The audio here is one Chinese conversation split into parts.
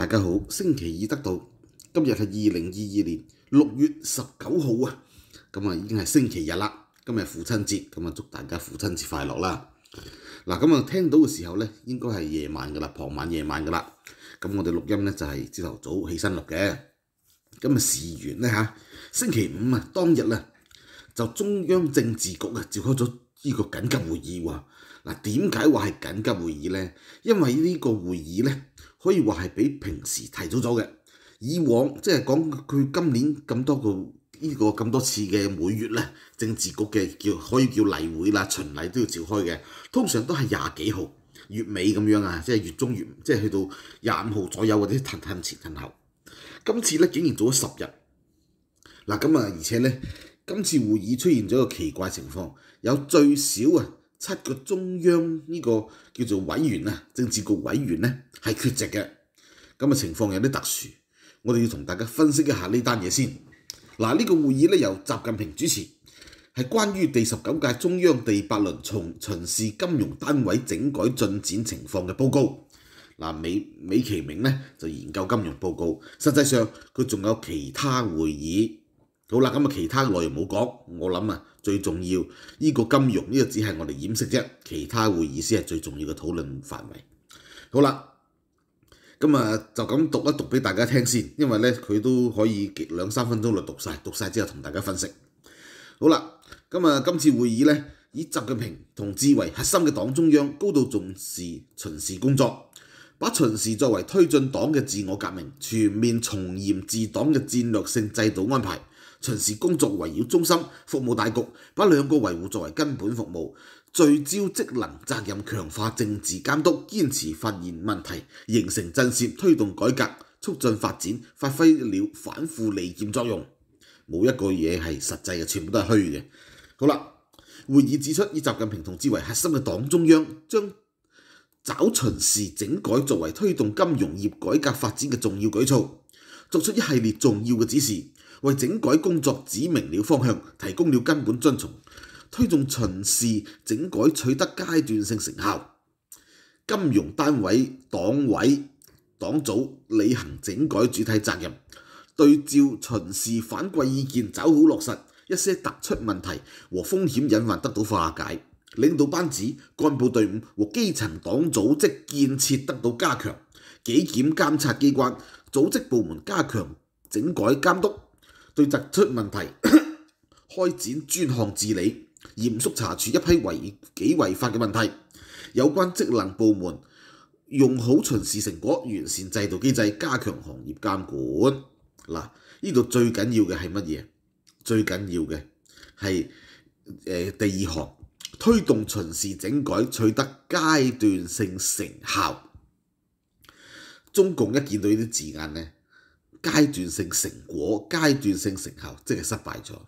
大家好，星期二得到今日系二零二二年六月十九号啊，咁啊已经系星期日啦，今日父亲节，咁啊祝大家父亲节快乐啦。嗱，咁啊听到嘅时候咧，应该系夜晚噶啦，傍晚夜晚噶啦。咁我哋录音咧就系朝头早起身录嘅。咁啊事完咧吓，星期五啊当日啊就中央政治局啊召开咗呢个紧急会议喎。嗱點解話係緊急會議咧？因為呢個會議咧，可以話係比平時提早咗嘅。以往即係講佢今年咁多個呢個咁多次嘅每月咧，政治局嘅叫可以叫例會啦、巡例都要召開嘅，通常都係廿幾號月尾咁樣啊，即係月中、月即係去到廿五號左右或者騰騰前騰後。今次咧竟然做咗十日。嗱咁啊，而且咧，今次會議出現咗個奇怪情況，有最少啊～七個中央呢個叫做委員啊，政治局委員呢係缺席嘅，咁嘅情況有啲特殊，我哋要同大家分析一下呢單嘢先。嗱，呢個會議呢由習近平主持，係關於第十九屆中央第八輪從巡視金融單位整改進展情況嘅報告。嗱，美美其名呢就研究金融報告，實際上佢仲有其他會議。好啦，咁啊，其他內容冇講。我諗啊，最重要呢個金融呢個只係我哋掩飾啫，其他會議先係最重要嘅討論範圍。好啦，咁啊，就咁讀一讀俾大家聽先，因為咧佢都可以兩三分鐘嚟讀曬，讀曬之後同大家分析。好啦，咁啊今次會議咧，以習近平同志為核心嘅黨中央高度重視巡視工作，把巡視作為推進黨嘅自我革命、全面從嚴治黨嘅戰略性制度安排。巡视工作围绕中心、服务大局，把两个维护作为根本服务，聚焦职能责任，强化政治监督，坚持发现问题、形成震慑、推动改革、促进发展，发挥了反腐利剑作用。冇一个嘢系实际嘅，全部都系虚嘅。好啦，会议指出，以习近平同志为核心嘅党中央，将找巡视整改作为推动金融业改革发展嘅重要举措，作出一系列重要嘅指示。為整改工作指明了方向，提供了根本遵從，推動巡視整改取得階段性成效。金融單位黨委、黨組履行整改主體責任，對照巡視反饋意見，走好落實，一些突出問題和風險隱患得到化解，領導班子、幹部隊伍和基層黨組織建設得到加強，紀檢監察機關、組織部門加強整改監督。对突出问题 开展专项治理，严肃查处一批违纪违法嘅问题。有关职能部门用好巡视成果，完善制度机制，加强行业监管。嗱，呢度最紧要嘅系乜嘢？最紧要嘅系诶第二项，推动巡视整改取得阶段性成效。中共一见到呢啲字眼咧。階段性成果、階段性成效，即係失敗咗。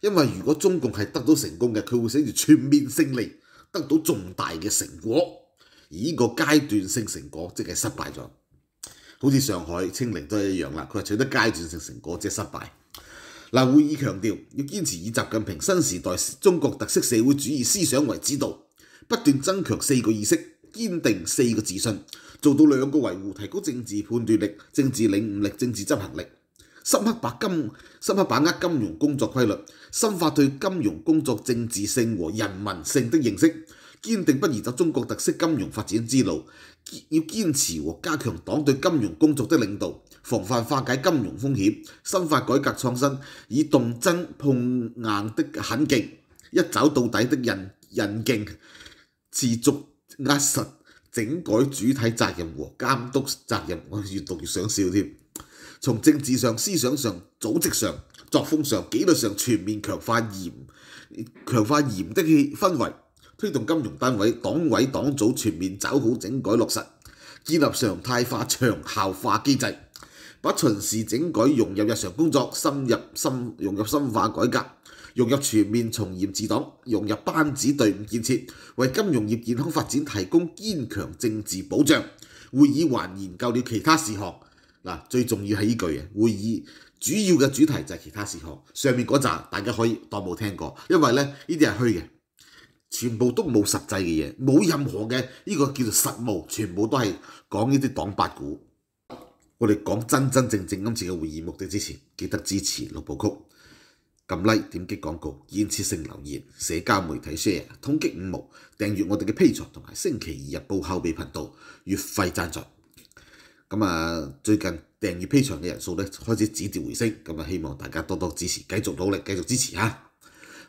因為如果中共係得到成功嘅，佢會寫住全面勝利，得到重大嘅成果。而呢個階段性成果，即係失敗咗。好似上海清零都一樣啦。佢話取得階段性成果即係失敗。嗱，會議強調要堅持以習近平新時代中國特色社會主義思想為指導，不斷增強四個意識，堅定四個自信。做到兩個維護，提高政治判斷力、政治領悟力、政治執行力，深刻金深刻把握金融工作規律，深化對金融工作政治性和人民性的認識，堅定不移走中國特色金融發展之路，要堅持和加強黨對金融工作的領導，防范化解金融風險，深化改革創新，以動真碰硬的狠勁、一走到底的韌韌勁持續壓實。整改主体責任和監督責任，我越讀越想笑添。從政治上、思想上、組織上、作風上、紀律上全面強化嚴強化嚴的氛圍，推動金融單位黨委黨組全面走好整改落實，建立常態化長效化機制，把巡視整改融入日常工作，深入深融入深化改革。融入全面从严治党，融入班子队伍建设，为金融业健康发展提供坚强政治保障。会议还研究了其他事项。嗱，最重要系呢句嘅。会议主要嘅主题就系其他事项。上面嗰集大家可以当冇听过，因为咧呢啲系虚嘅，全部都冇实际嘅嘢，冇任何嘅呢个叫做实务，全部都系讲呢啲党八股。我哋讲真真正正今次嘅会议目的之前，记得支持六部曲。撳 Like、點擊廣告、建設性留言、社交媒體 share、通擊五毛、訂閱我哋嘅 P 場同埋星期二日報後備頻道月費贊助。咁啊，最近訂閱 P 場嘅人數咧開始止跌回升，咁啊希望大家多多支持，繼續努力，繼續支持嚇。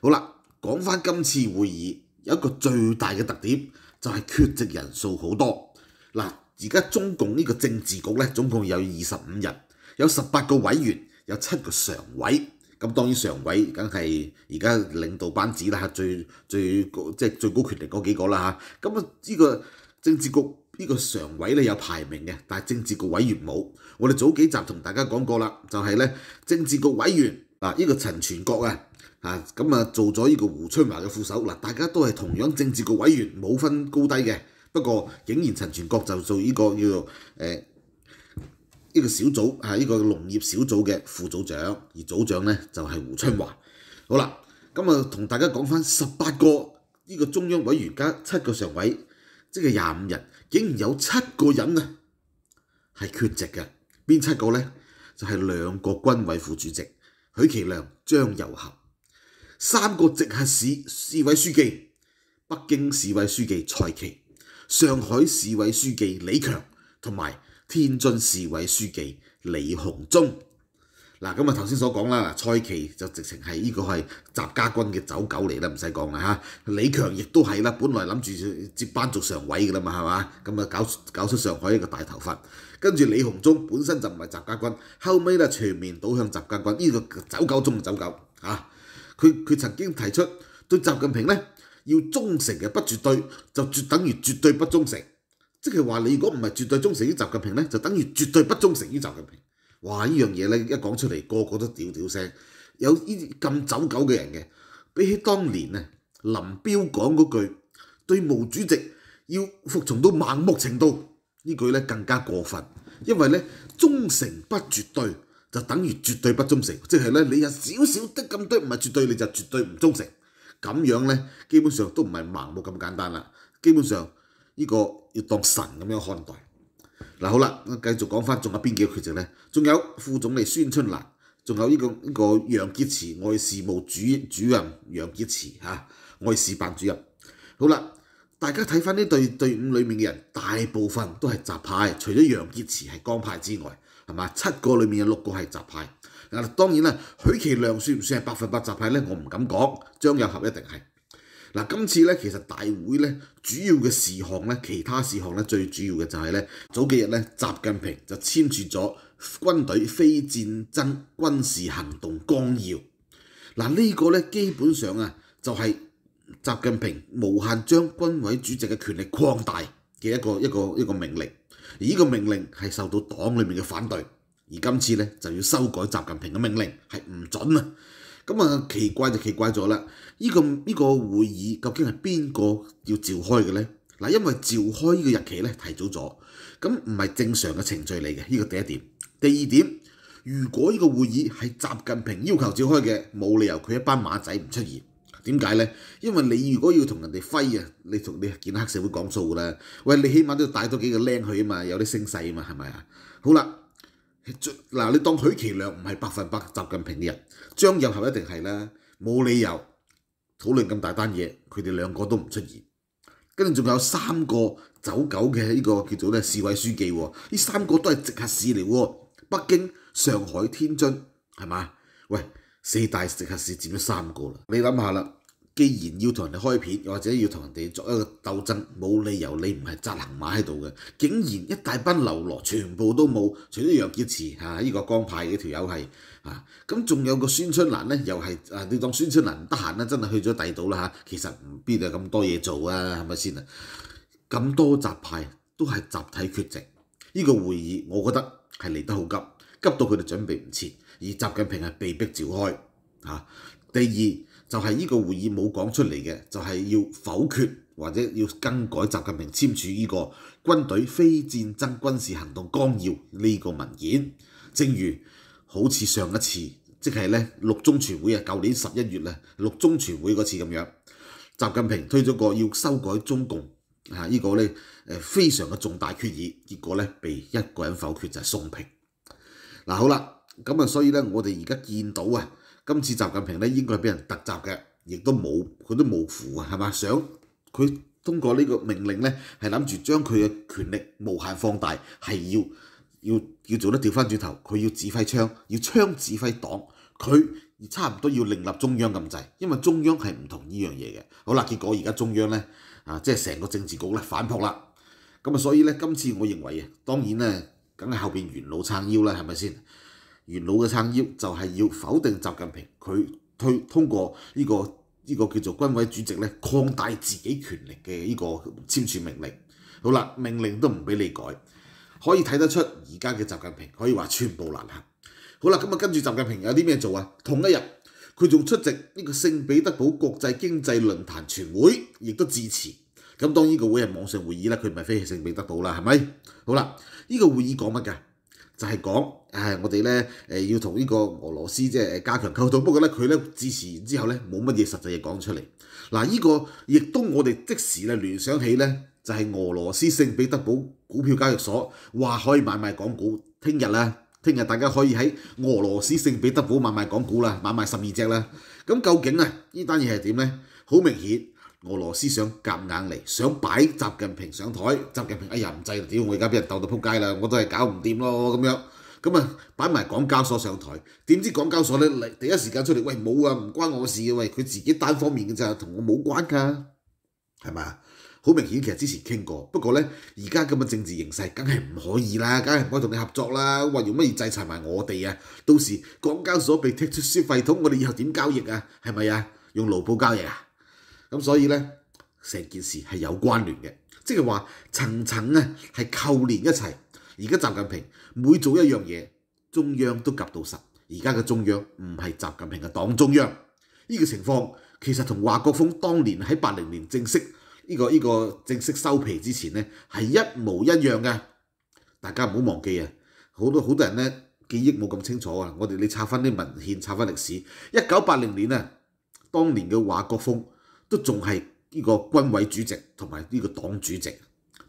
好啦，講翻今次會議有一個最大嘅特點，就係缺席人數好多。嗱，而家中共呢個政治局咧總共有二十五人，有十八個委員，有七個常委。咁當然常委梗係而家領導班子啦，最最高即係最高權力嗰幾個啦嚇。咁啊呢個政治局呢個常委咧有排名嘅，但係政治局委員冇。我哋早幾集同大家講過啦，就係咧政治局委員啊，呢個陳全國啊啊，咁啊做咗呢個胡春華嘅副手嗱，大家都係同樣政治局委員，冇分高低嘅。不過仍然陳全國就做呢個叫做誒。呢個小組啊，呢個農業小組嘅副組長，而組長咧就係胡春華。好啦，咁啊同大家講翻十八個呢個中央委員加七個常委，即係廿五人，竟然有七個人啊係缺席嘅。邊七個咧？就係兩個軍委副主席許其亮、張又俠，三個直轄市市委書記，北京市委書記蔡奇，上海市委書記李強，同埋。天津市委书记李鸿忠嗱，咁啊头先所讲啦，蔡奇就直情系呢个系习家军嘅走狗嚟啦，唔使讲啦吓。李强亦都系啦，本来谂住接班做常委噶啦嘛，系嘛？咁啊搞搞出上海一个大头发，跟住李鸿忠本身就唔系习家军，后屘咧全面倒向习家军，呢个走狗中嘅走狗？吓，佢佢曾经提出对习近平咧要忠诚嘅不绝对，就绝等于绝对不忠诚。即係話你如果唔係絕對忠誠於習近平咧，就等於絕對不忠誠於習近平。哇！依樣嘢咧一講出嚟，個個都屌屌聲，有依咁走狗嘅人嘅。比起當年啊林彪講嗰句對毛主席要服從到盲目程度，呢句咧更加過分。因為咧忠誠不絕對，就等於絕對不忠誠。即係咧你有少少的咁多唔係絕對，你就絕對唔忠誠。咁樣咧基本上都唔係盲目咁簡單啦，基本上。呢個要當神咁樣看待。嗱好啦，繼續講翻，仲有邊幾個缺席咧？仲有副總理孫春蘭，仲有呢個呢個楊潔篪外事務主主任楊潔篪嚇外事辦主任。好啦，大家睇翻呢隊隊伍裡面嘅人，大部分都係雜派，除咗楊潔篪係江派之外，係嘛？七個裡面有六個係雜派。嗱當然啦，許其亮算唔算係百分百雜派咧？我唔敢講。張友合一定係。嗱，今次咧其實大會咧主要嘅事項咧，其他事項咧最主要嘅就係咧，早幾日咧，習近平就簽署咗軍隊非戰爭軍事行動綱要。嗱，呢個咧基本上啊，就係習近平無限將軍委主席嘅權力擴大嘅一個一個一個命令。而呢個命令係受到黨裏面嘅反對，而今次咧就要修改習近平嘅命令係唔準啊！咁啊奇怪就奇怪咗啦！呢个依个會議究竟系邊個要召開嘅咧？嗱，因為召開呢個日期咧提早咗，咁唔係正常嘅程序嚟嘅。呢個第一點，第二點，如果呢個會議係習近平要求召開嘅，冇理由佢一班馬仔唔出現。點解咧？因為你如果要同人哋揮啊，你同你見黑社會講數噶啦。喂，你起碼都要帶多幾個僆去啊嘛，有啲聲勢啊嘛係咪啊？好啦。嗱，你當許其亮唔係百分百習近平嘅人，張任俠一定係啦，冇理由討論咁大單嘢，佢哋兩個都唔出現，跟住仲有三個走狗嘅呢個叫做咧市委書記喎，呢三個都係直轄市嚟喎，北京、上海、天津係嘛？喂，四大直轄市佔咗三個啦，你諗下啦。既然要同人哋開片，又或者要同人哋作一個鬥爭，冇理由你唔係扎行馬喺度嘅。竟然一大班流羅全部都冇，除咗楊潔篪嚇呢個江派嘅條友係啊，咁仲有個孫春蘭咧，又係啊你當孫春蘭得閒咧，真係去咗第度啦嚇。其實唔必有咁多嘢做啊，係咪先啊？咁多集派都係集體缺席呢個會議，我覺得係嚟得好急，急到佢哋準備唔切。而習近平係被逼召開嚇。第二。就係呢個會議冇講出嚟嘅，就係要否決或者要更改習近平簽署呢個軍隊非戰爭軍事行動干要呢個文件。正如好似上一次，即係咧六中全會啊，舊年十一月咧六中全會嗰次咁樣，習近平推咗個要修改中共啊呢個咧非常嘅重大決議，結果咧被一個人否決就係宋平。嗱好啦，咁啊所以咧我哋而家見到啊。今次習近平咧應該係俾人突襲嘅，亦都冇佢都冇符啊，係嘛？想佢通過呢個命令咧，係諗住將佢嘅權力無限放大，係要要要做得掉翻轉頭，佢要指揮槍，要槍指揮黨，佢差唔多要另立中央咁滯，因為中央係唔同呢樣嘢嘅。好啦，結果而家中央咧啊，即係成個政治局咧反撲啦，咁啊，所以咧今次我認為啊，當然咧，梗係後邊元老撐腰啦，係咪先？元老嘅撐腰就係要否定習近平，佢推通過呢個呢個叫做軍委主席咧擴大自己權力嘅呢個簽署命令。好啦，命令都唔俾你改，可以睇得出而家嘅習近平可以話寸步難行。好啦，咁啊跟住習近平有啲咩做啊？同一日佢仲出席呢個聖彼得堡國際經濟論壇全會，亦都致辭。咁當呢個會係網上會議啦，佢唔係飛去聖彼得堡啦，係咪？好啦，呢個會議講乜㗎？就係講，我哋咧，誒，要同呢個俄羅斯即係加強溝通。不過咧，佢咧，至此完之後咧，冇乜嘢實際嘢講出嚟。嗱，依個亦都我哋即時咧聯想起咧，就係俄羅斯聖彼得堡股票交易所話可以買賣港股。聽日咧，聽日大家可以喺俄羅斯聖彼得堡買賣港股啦，買賣十二隻啦。咁究竟啊，呢單嘢係點咧？好明顯。俄羅斯想夾硬嚟，想擺習近平上台，習近平哎呀唔制，屌我而家俾人鬥到撲街啦，我都係搞唔掂咯咁樣。咁啊擺埋港交所上台，點知港交所咧嚟第一時間出嚟，喂冇啊唔關我事嘅，喂佢自己單方面嘅咋，同我冇關㗎，係嘛？好明顯其實之前傾過，不過咧而家咁嘅政治形勢，梗係唔可以啦，梗係唔可以同你合作啦。為用乜嘢制裁埋我哋啊？到時港交所被踢出消費通，我哋以後點交易啊？係咪啊？用盧布交易啊？咁所以咧，成件事係有關聯嘅，即係話層層啊，係扣連一齊。而家習近平每做一樣嘢，中央都及到實。而家嘅中央唔係習近平嘅黨中央，呢個情況其實同華國鋒當年喺八零年正式呢個呢個正式收皮之前咧，係一模一樣嘅。大家唔好忘記啊！好多好多人咧記憶冇咁清楚啊！我哋你查翻啲文獻，查翻歷史，一九八零年啊，當年嘅華國鋒。都仲係呢個軍委主席同埋呢個黨主席，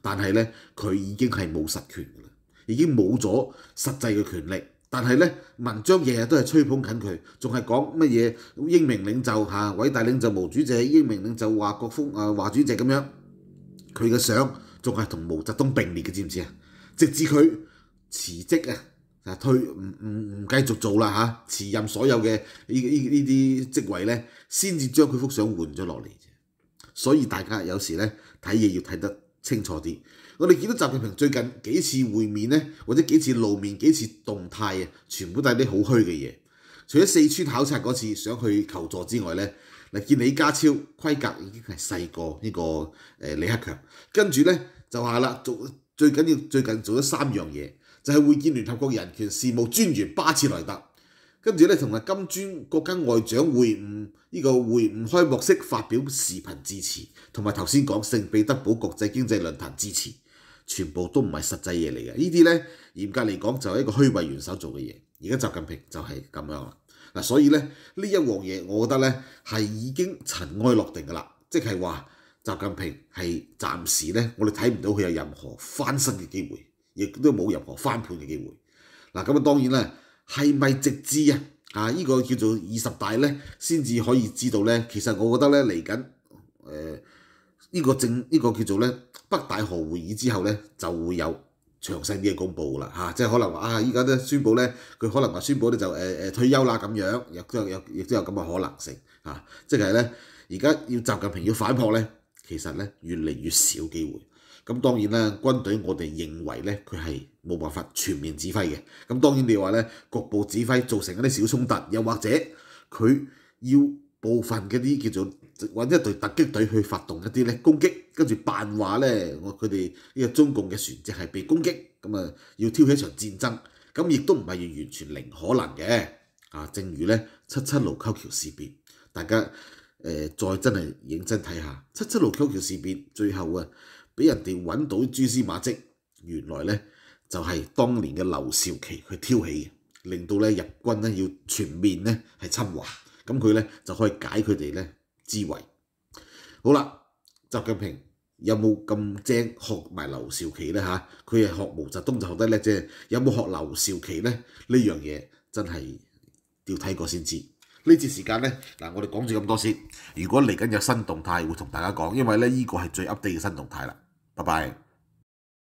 但係咧佢已經係冇實權嘅啦，已經冇咗實際嘅權力。但係咧文章日日都係吹捧緊佢，仲係講乜嘢英明領袖嚇，偉大領袖毛主席，英明領袖華國鋒啊，華主席咁樣，佢嘅相仲係同毛澤東並列嘅，知唔知啊？直至佢辭職啊！就推唔唔唔繼續做啦嚇，辭任所有嘅呢呢呢啲職位咧，先至將佢幅相換咗落嚟。所以大家有時咧睇嘢要睇得清楚啲。我哋見到習近平最近幾次會面咧，或者幾次露面、幾次動態啊，全部都係啲好虛嘅嘢。除咗四川考察嗰次想去求助之外咧，嗱見李家超規格已經係細過呢個李克強，跟住咧就話啦，做最緊要最近做咗三樣嘢。就係會見聯合國人權事務專員巴切萊特，跟住咧同埋金磚國家外長會晤，呢個會晤開幕式發表視頻致持，同埋頭先講聖彼得堡國際經濟論壇致持，全部都唔係實際嘢嚟嘅。呢啲咧嚴格嚟講就係一個虛偽元首做嘅嘢。而家習近平就係咁樣啦。嗱，所以咧呢一鑊嘢，我覺得咧係已經塵埃落定噶啦。即係話習近平係暫時咧，我哋睇唔到佢有任何翻身嘅機會。亦都冇任何翻盤嘅機會。嗱，咁啊當然啦，係咪直至啊啊呢個叫做二十大咧，先至可以知道咧？其實我覺得咧，嚟緊誒呢個政呢個叫做咧北大河會議之後咧，就會有詳細啲嘅公佈啦。嚇，即係可能話啊，依家都宣布咧，佢可能話宣布咧就誒誒退休啦咁樣，亦都有有亦都有咁嘅可能性嚇。即係咧，而家要習近平要反破咧，其實咧越嚟越少機會。咁當然啦，軍隊我哋認為咧，佢係冇辦法全面指揮嘅。咁當然你話咧，局部指揮造成一啲小衝突，又或者佢要部分嗰啲叫做揾一隊突擊隊去發動一啲咧攻擊，跟住扮話咧，我佢哋呢個中共嘅船隻係被攻擊，咁啊要挑起一場戰爭，咁亦都唔係完全零可能嘅。啊，正如咧七七盧溝橋事變，大家誒再真係認真睇下七七盧溝橋事變最後啊。俾人哋揾到蛛絲馬跡，原來咧就係當年嘅劉少奇去挑起令到咧日軍咧要全面咧係侵華，咁佢咧就可以解佢哋咧之圍。好啦，習近平有冇咁精學埋劉少奇咧？嚇，佢係學毛澤東就學得叻啫，有冇學劉少奇咧？呢樣嘢真係要睇過先知。呢節時間咧，嗱我哋講住咁多先，如果嚟緊有新動態會同大家講，因為咧依個係最 update 嘅新動態啦。拜拜